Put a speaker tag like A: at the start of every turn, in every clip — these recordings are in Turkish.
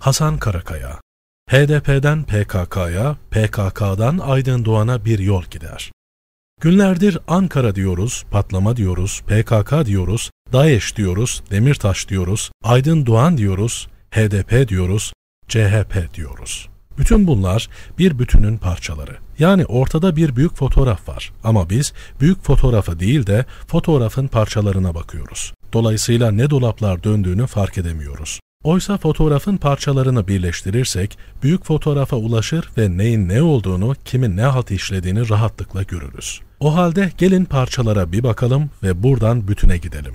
A: Hasan Karakaya HDP'den PKK'ya, PKK'dan Aydın Doğan'a bir yol gider. Günlerdir Ankara diyoruz, patlama diyoruz, PKK diyoruz, DAEŞ diyoruz, Demirtaş diyoruz, Aydın Doğan diyoruz, HDP diyoruz, CHP diyoruz. Bütün bunlar bir bütünün parçaları. Yani ortada bir büyük fotoğraf var ama biz büyük fotoğrafı değil de fotoğrafın parçalarına bakıyoruz. Dolayısıyla ne dolaplar döndüğünü fark edemiyoruz. Oysa fotoğrafın parçalarını birleştirirsek büyük fotoğrafa ulaşır ve neyin ne olduğunu, kimin ne halt işlediğini rahatlıkla görürüz. O halde gelin parçalara bir bakalım ve buradan bütüne gidelim.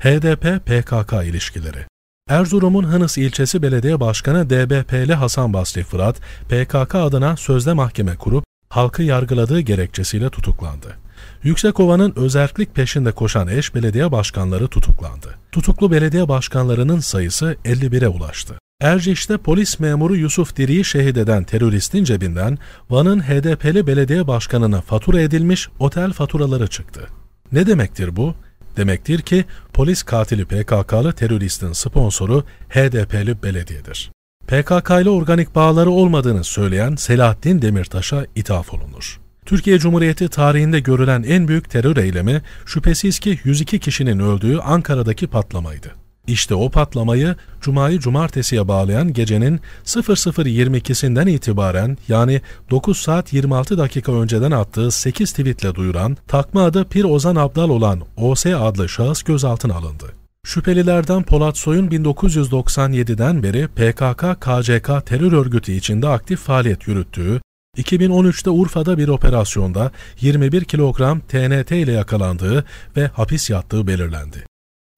A: HDP-PKK ilişkileri Erzurum'un Hınıs ilçesi belediye başkanı DBP'li Hasan Basri Fırat, PKK adına sözde mahkeme kurup halkı yargıladığı gerekçesiyle tutuklandı. Yüksekova'nın özellik peşinde koşan eş belediye başkanları tutuklandı. Tutuklu belediye başkanlarının sayısı 51'e ulaştı. Erciş'te polis memuru Yusuf Diri'yi şehit eden teröristin cebinden Van'ın HDP'li belediye başkanına fatura edilmiş otel faturaları çıktı. Ne demektir bu? Demektir ki polis katili PKK'lı teröristin sponsoru HDP'li belediyedir. PKK ile organik bağları olmadığını söyleyen Selahattin Demirtaş'a ithaf olunur. Türkiye Cumhuriyeti tarihinde görülen en büyük terör eylemi şüphesiz ki 102 kişinin öldüğü Ankara'daki patlamaydı. İşte o patlamayı Cuma'yı cumartesiye bağlayan gecenin 00.22'sinden itibaren yani 9 saat 26 dakika önceden attığı 8 tweetle duyuran takma adı Pir Ozan Abdal olan OS adlı şahıs gözaltına alındı. Şüphelilerden Polat Soy'un 1997'den beri PKK-KCK terör örgütü içinde aktif faaliyet yürüttüğü 2013'te Urfa'da bir operasyonda 21 kilogram TNT ile yakalandığı ve hapis yattığı belirlendi.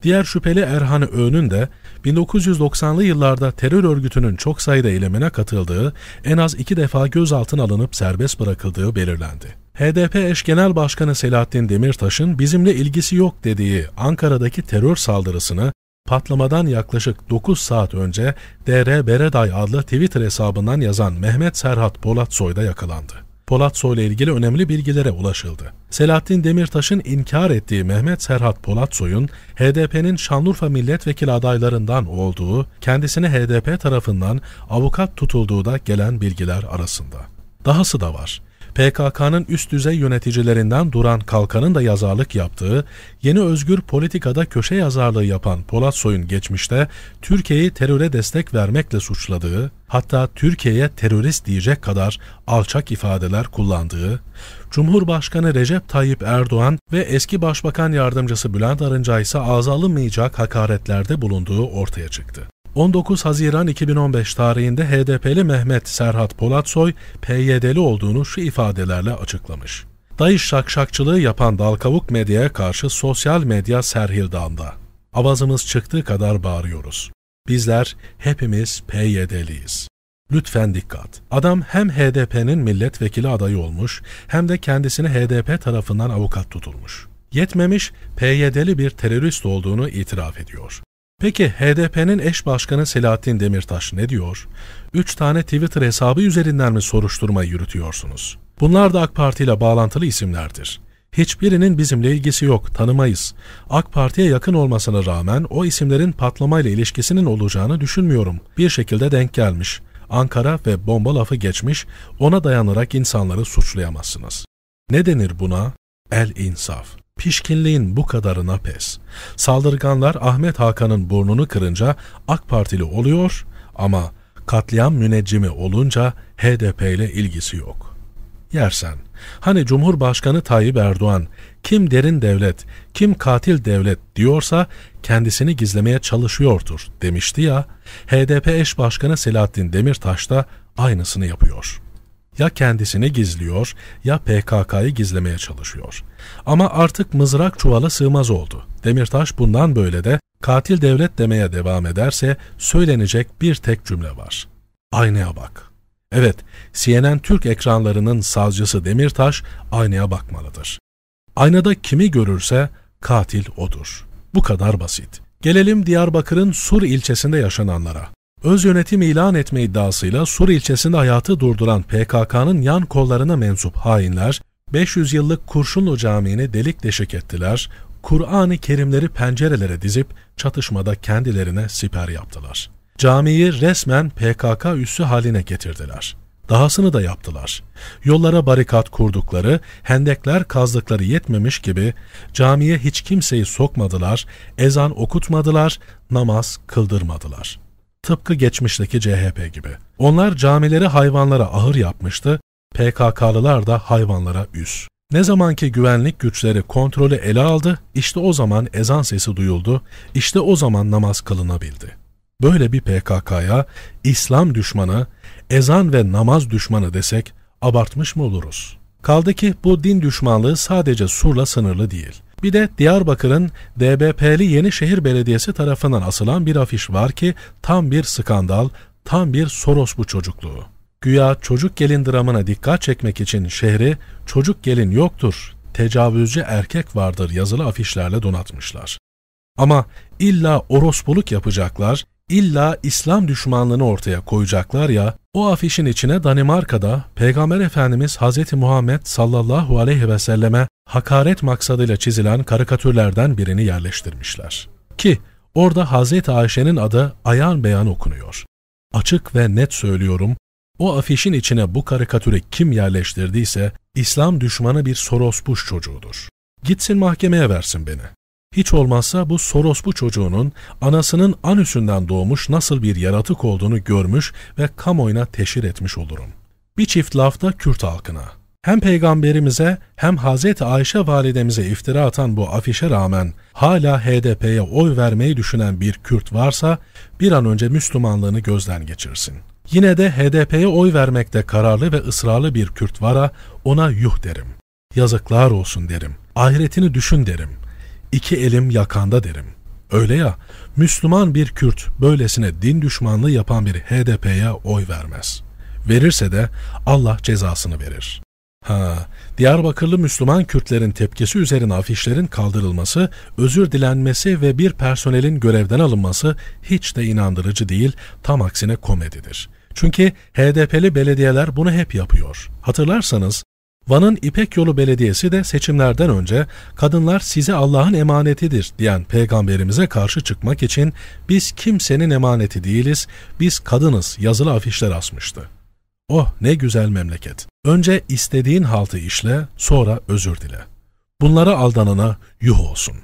A: Diğer şüpheli Erhan Öğün'ün de 1990'lı yıllarda terör örgütünün çok sayıda eylemine katıldığı, en az iki defa gözaltına alınıp serbest bırakıldığı belirlendi. HDP eş genel başkanı Selahattin Demirtaş'ın bizimle ilgisi yok dediği Ankara'daki terör saldırısını Patlamadan yaklaşık 9 saat önce DR Bereday adlı Twitter hesabından yazan Mehmet Serhat Polatsoy da yakalandı. Polatsoy ile ilgili önemli bilgilere ulaşıldı. Selahattin Demirtaş'ın inkar ettiği Mehmet Serhat Polatsoy'un HDP'nin Şanlıurfa milletvekili adaylarından olduğu, kendisine HDP tarafından avukat tutulduğu da gelen bilgiler arasında. Dahası da var. PKK'nın üst düzey yöneticilerinden Duran Kalkan'ın da yazarlık yaptığı, yeni özgür politikada köşe yazarlığı yapan Polat Soy'un geçmişte Türkiye'yi teröre destek vermekle suçladığı, hatta Türkiye'ye terörist diyecek kadar alçak ifadeler kullandığı, Cumhurbaşkanı Recep Tayyip Erdoğan ve eski Başbakan Yardımcısı Bülent Arınca ise ağza alınmayacak hakaretlerde bulunduğu ortaya çıktı. 19 Haziran 2015 tarihinde HDP'li Mehmet Serhat Polatsoy PYD'li olduğunu şu ifadelerle açıklamış. Dayış şakşakçılığı yapan dalkavuk medyaya karşı sosyal medya serhildanda. Avazımız çıktığı kadar bağırıyoruz. Bizler hepimiz PYD'liyiz. Lütfen dikkat. Adam hem HDP'nin milletvekili adayı olmuş hem de kendisini HDP tarafından avukat tutulmuş. Yetmemiş PYD'li bir terörist olduğunu itiraf ediyor. Peki HDP'nin eş başkanı Selahattin Demirtaş ne diyor? 3 tane Twitter hesabı üzerinden mi soruşturma yürütüyorsunuz? Bunlar da AK Parti ile bağlantılı isimlerdir. Hiçbirinin bizimle ilgisi yok, tanımayız. AK Parti'ye yakın olmasına rağmen o isimlerin patlamayla ilişkisinin olacağını düşünmüyorum. Bir şekilde denk gelmiş. Ankara ve bomba lafı geçmiş, ona dayanarak insanları suçlayamazsınız. Ne denir buna? El insaf. Pişkinliğin bu kadarına pes. Saldırganlar Ahmet Hakan'ın burnunu kırınca AK Partili oluyor ama katliam müneccimi olunca HDP ile ilgisi yok. Yersen, hani Cumhurbaşkanı Tayyip Erdoğan kim derin devlet, kim katil devlet diyorsa kendisini gizlemeye çalışıyordur demişti ya, HDP eş başkanı Selahattin Demirtaş da aynısını yapıyor.'' ya kendisini gizliyor ya PKK'yı gizlemeye çalışıyor. Ama artık mızrak çuvala sığmaz oldu. Demirtaş bundan böyle de katil devlet demeye devam ederse söylenecek bir tek cümle var. Aynaya bak. Evet, CNN Türk ekranlarının sazcısı Demirtaş aynaya bakmalıdır. Aynada kimi görürse katil odur. Bu kadar basit. Gelelim Diyarbakır'ın Sur ilçesinde yaşananlara. Öz yönetim ilan etme iddiasıyla Sur ilçesinde hayatı durduran PKK'nın yan kollarına mensup hainler, 500 yıllık Kurşunlu Camii'ni delik deşik ettiler, Kur'an-ı Kerimleri pencerelere dizip çatışmada kendilerine siper yaptılar. Camiyi resmen PKK üssü haline getirdiler. Dahasını da yaptılar. Yollara barikat kurdukları, hendekler kazdıkları yetmemiş gibi camiye hiç kimseyi sokmadılar, ezan okutmadılar, namaz kıldırmadılar.'' Tıpkı geçmişteki CHP gibi. Onlar camileri hayvanlara ahır yapmıştı, PKK'lılar da hayvanlara üs. Ne zamanki güvenlik güçleri kontrolü ele aldı, işte o zaman ezan sesi duyuldu, işte o zaman namaz kılınabildi. Böyle bir PKK'ya İslam düşmanı, ezan ve namaz düşmanı desek abartmış mı oluruz? Kaldı ki bu din düşmanlığı sadece surla sınırlı değil. Bir de Diyarbakır'ın DBP'li Yenişehir Belediyesi tarafından asılan bir afiş var ki tam bir skandal, tam bir Soros bu çocukluğu. Güya çocuk gelin dramına dikkat çekmek için şehri çocuk gelin yoktur, tecavüzcü erkek vardır yazılı afişlerle donatmışlar. Ama illa orospuluk yapacaklar, İlla İslam düşmanlığını ortaya koyacaklar ya, o afişin içine Danimarka'da Peygamber Efendimiz Hz. Muhammed sallallahu aleyhi ve selleme hakaret maksadıyla çizilen karikatürlerden birini yerleştirmişler. Ki orada Hz. Ayşe'nin adı ayan beyan okunuyor. Açık ve net söylüyorum, o afişin içine bu karikatürü kim yerleştirdiyse İslam düşmanı bir Soros Bush çocuğudur. Gitsin mahkemeye versin beni. Hiç olmazsa bu Sorosbu çocuğunun anasının anüsünden doğmuş nasıl bir yaratık olduğunu görmüş ve kamuoyuna teşhir etmiş olurum. Bir çift lafta Kürt halkına. Hem peygamberimize hem Hazreti Ayşe validemize iftira atan bu afişe rağmen hala HDP'ye oy vermeyi düşünen bir Kürt varsa bir an önce Müslümanlığını gözden geçirsin. Yine de HDP'ye oy vermekte kararlı ve ısrarlı bir Kürt vara ona yuh derim. Yazıklar olsun derim. Ahiretini düşün derim iki elim yakanda derim. Öyle ya, Müslüman bir Kürt böylesine din düşmanlığı yapan bir HDP'ye oy vermez. Verirse de Allah cezasını verir. Ha, Diyarbakırlı Müslüman Kürtlerin tepkisi üzerine afişlerin kaldırılması, özür dilenmesi ve bir personelin görevden alınması hiç de inandırıcı değil, tam aksine komedidir. Çünkü HDP'li belediyeler bunu hep yapıyor. Hatırlarsanız Van'ın İpek Yolu Belediyesi de seçimlerden önce kadınlar size Allah'ın emanetidir diyen peygamberimize karşı çıkmak için biz kimsenin emaneti değiliz, biz kadınız yazılı afişler asmıştı. Oh ne güzel memleket. Önce istediğin haltı işle, sonra özür dile. Bunlara aldanana yuh olsun.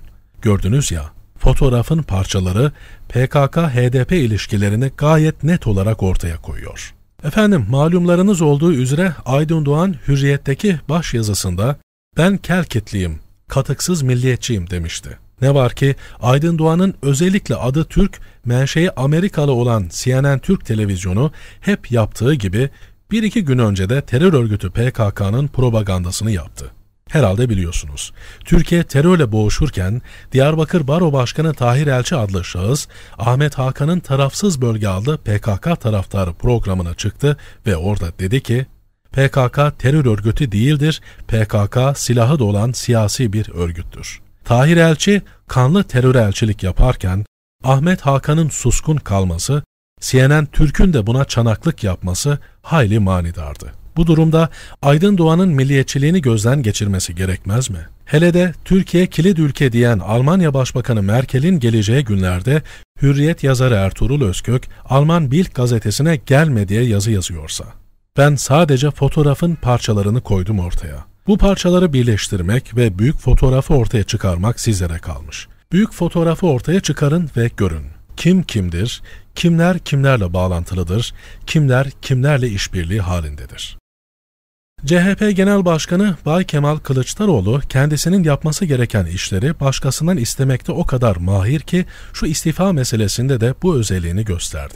A: Gördünüz ya, fotoğrafın parçaları PKK-HDP ilişkilerini gayet net olarak ortaya koyuyor.'' Efendim malumlarınız olduğu üzere Aydın Doğan Hürriyet'teki baş yazısında ben Kelkitliyim, katıksız milliyetçiyim demişti. Ne var ki Aydın Doğan'ın özellikle adı Türk, menşei Amerikalı olan CNN Türk televizyonu hep yaptığı gibi bir iki gün önce de terör örgütü PKK'nın propagandasını yaptı herhalde biliyorsunuz. Türkiye terörle boğuşurken Diyarbakır Baro Başkanı Tahir Elçi adlı şahıs Ahmet Hakan'ın tarafsız bölge adlı PKK taraftarı programına çıktı ve orada dedi ki PKK terör örgütü değildir, PKK silahı da olan siyasi bir örgüttür. Tahir Elçi kanlı terör elçilik yaparken Ahmet Hakan'ın suskun kalması, CNN Türk'ün de buna çanaklık yapması hayli manidardı. Bu durumda Aydın Doğan'ın milliyetçiliğini gözden geçirmesi gerekmez mi? Hele de Türkiye kilit ülke diyen Almanya Başbakanı Merkel'in geleceği günlerde Hürriyet yazarı Ertuğrul Özkök, Alman Bild gazetesine gelme diye yazı yazıyorsa. Ben sadece fotoğrafın parçalarını koydum ortaya. Bu parçaları birleştirmek ve büyük fotoğrafı ortaya çıkarmak sizlere kalmış. Büyük fotoğrafı ortaya çıkarın ve görün. Kim kimdir, kimler kimlerle bağlantılıdır, kimler kimlerle işbirliği halindedir. CHP Genel Başkanı Bay Kemal Kılıçdaroğlu kendisinin yapması gereken işleri başkasından istemekte o kadar mahir ki şu istifa meselesinde de bu özelliğini gösterdi.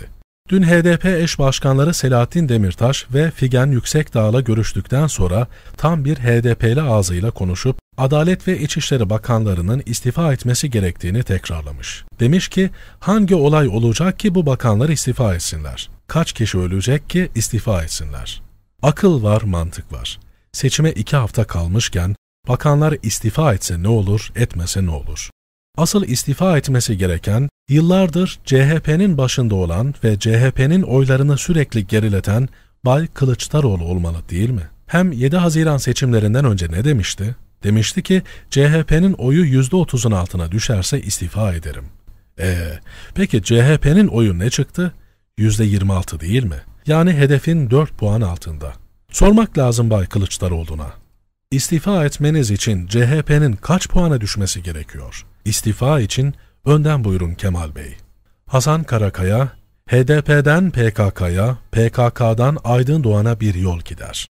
A: Dün HDP eş başkanları Selahattin Demirtaş ve Figen Yüksekdağ'la görüştükten sonra tam bir HDP'li ağzıyla konuşup Adalet ve İçişleri Bakanlarının istifa etmesi gerektiğini tekrarlamış. Demiş ki hangi olay olacak ki bu bakanlar istifa etsinler? Kaç kişi ölecek ki istifa etsinler? Akıl var, mantık var. Seçime iki hafta kalmışken bakanlar istifa etse ne olur, etmese ne olur? Asıl istifa etmesi gereken, yıllardır CHP'nin başında olan ve CHP'nin oylarını sürekli gerileten Bay Kılıçdaroğlu olmalı değil mi? Hem 7 Haziran seçimlerinden önce ne demişti? Demişti ki CHP'nin oyu %30'un altına düşerse istifa ederim. Ee, peki CHP'nin oyu ne çıktı? %26 değil mi? Yani hedefin 4 puan altında. Sormak lazım Bay Kılıçdaroğlu'na. İstifa etmeniz için CHP'nin kaç puana düşmesi gerekiyor? İstifa için önden buyurun Kemal Bey. Hasan Karakaya, HDP'den PKK'ya, PKK'dan Aydın Doğan'a bir yol gider.